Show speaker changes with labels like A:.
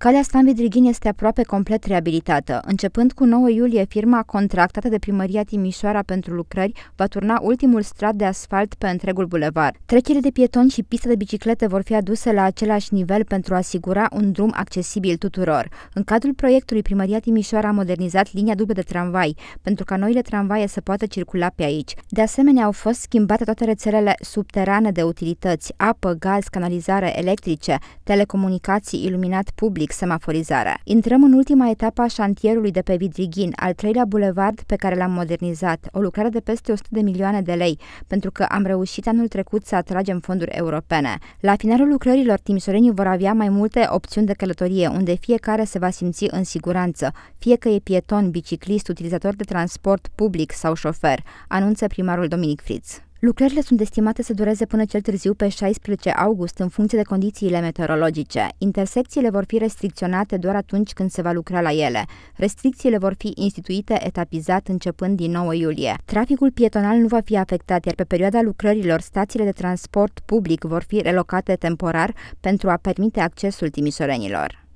A: Calea Stan Vidrighin este aproape complet reabilitată. Începând cu 9 iulie, firma contractată de primăria Timișoara pentru lucrări va turna ultimul strat de asfalt pe întregul bulevar. Trecerile de pietoni și pista de biciclete vor fi aduse la același nivel pentru a asigura un drum accesibil tuturor. În cadrul proiectului, primăria Timișoara a modernizat linia dublă de tramvai, pentru ca noile tramvaie să poată circula pe aici. De asemenea, au fost schimbate toate rețelele subterane de utilități, apă, gaz, canalizare electrice, telecomunicații, iluminat public, public semaforizarea. Intrăm în ultima etapă a șantierului de pe Vidrighin, al treilea bulevard pe care l-am modernizat, o lucrare de peste 100 de milioane de lei, pentru că am reușit anul trecut să atragem fonduri europene. La finalul lucrărilor, timișorenii vor avea mai multe opțiuni de călătorie, unde fiecare se va simți în siguranță, fie că e pieton, biciclist, utilizator de transport public sau șofer, anunță primarul Dominic Fritz. Lucrările sunt estimate să dureze până cel târziu pe 16 august în funcție de condițiile meteorologice. Intersecțiile vor fi restricționate doar atunci când se va lucra la ele. Restricțiile vor fi instituite etapizat începând din 9 iulie. Traficul pietonal nu va fi afectat, iar pe perioada lucrărilor stațiile de transport public vor fi relocate temporar pentru a permite accesul timișorenilor.